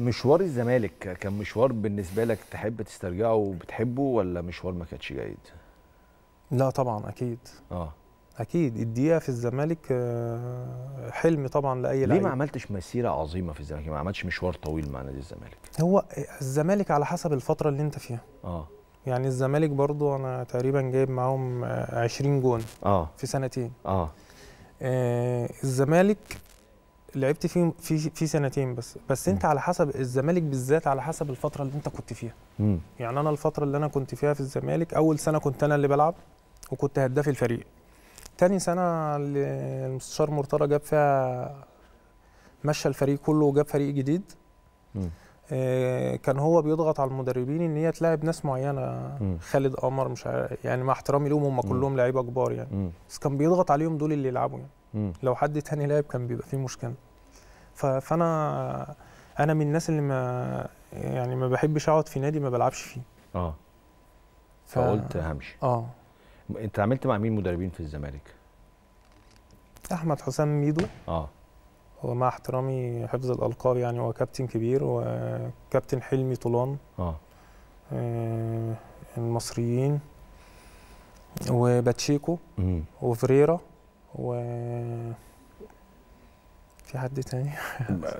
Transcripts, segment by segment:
مشوار الزمالك كان مشوار بالنسبه لك تحب تسترجعه وبتحبه ولا مشوار ما كانش جيد؟ لا طبعا اكيد اه اكيد الدقيقه في الزمالك آه، حلم طبعا لاي لاعب ليه ما عملتش مسيره عظيمه في الزمالك ما عملتش مشوار طويل مع نادي الزمالك هو الزمالك على حسب الفتره اللي انت فيها اه يعني الزمالك برضو انا تقريبا جايب معاهم 20 جون اه في سنتين اه, آه الزمالك لعبت فيه في في سنتين بس بس انت على حسب الزمالك بالذات على حسب الفتره اللي انت كنت فيها مم. يعني انا الفتره اللي انا كنت فيها في الزمالك اول سنه كنت انا اللي بلعب وكنت هداف الفريق تاني سنه المستشار مرتضى جاب فيها مشى الفريق كله وجاب فريق جديد مم. آه كان هو بيضغط على المدربين ان هي تلاعب ناس معينه مم. خالد قمر مش عارف يعني مع احترامي لهم هم كلهم لعيبه كبار يعني مم. بس كان بيضغط عليهم دول اللي يلعبوا يعني مم. لو حد تاني لعب كان بيبقى فيه مشكله فانا انا من الناس اللي ما يعني ما بحبش اقعد في نادي ما بلعبش فيه اه ف... فقلت همشي اه انت عملت مع مين مدربين في الزمالك احمد حسام ميدو اه هو مع احترامي حفظ الالقاب يعني هو كابتن كبير وكابتن حلمي طولان اه, آه المصريين وباتشيكو وفريرا و في حد تاني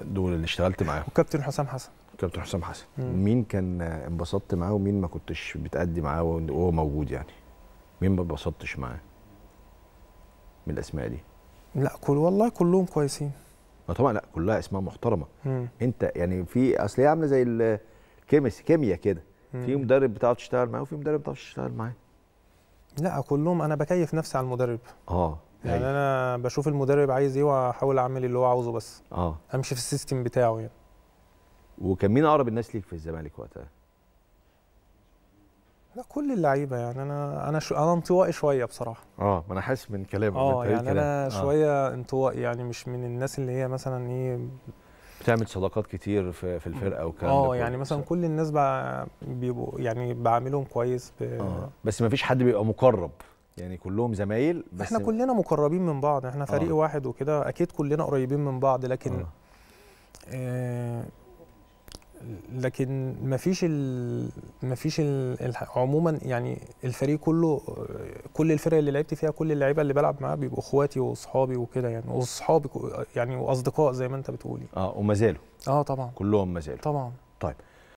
دول اللي اشتغلت معاهم وكابتن حسام حسن كابتن حسام حسن مم. مين كان انبسطت معاه ومين ما كنتش بتأدي معاه وهو موجود يعني مين ما انبسطتش معاه من الاسماء دي لا كل والله كلهم كويسين ما طبعا لا كلها اسماء محترمه مم. انت يعني في اصل هي عامله زي الكيمس كيمياء كده في مدرب بتعرف تشتغل معاه وفي مدرب ما تشتغل معاه لا كلهم انا بكيف نفسي على المدرب اه يعني أيوه. انا بشوف المدرب عايز ايه واحاول اعمل اللي هو عاوزه بس اه امشي في السيستم بتاعه يعني وكان مين اقرب الناس ليك في الزمالك وقتها؟ لا كل اللعيبه يعني انا انا شو انا انطوائي شويه بصراحه اه ما انا حاسس من كلامك اه يعني كلام. انا آه. شويه انطوائي يعني مش من الناس اللي هي مثلا ايه بتعمل صداقات كتير في, في الفرقه وكلام اه يعني مثلا كل الناس بقى بيبقوا يعني بعاملهم كويس ب... آه. بس ما فيش حد بيبقى مقرب يعني كلهم زمايل بس احنا كلنا مقربين من بعض احنا فريق آه. واحد وكده اكيد كلنا قريبين من بعض لكن آه. آه، لكن مفيش ال مفيش ال عموما يعني الفريق كله كل الفرق اللي لعبت فيها كل اللعيبه اللي بلعب معاها بيبقوا اخواتي واصحابي وكده يعني واصحابي يعني واصدقاء زي ما انت بتقولي يعني. اه وما زالوا اه طبعا كلهم ما زالوا طبعا طيب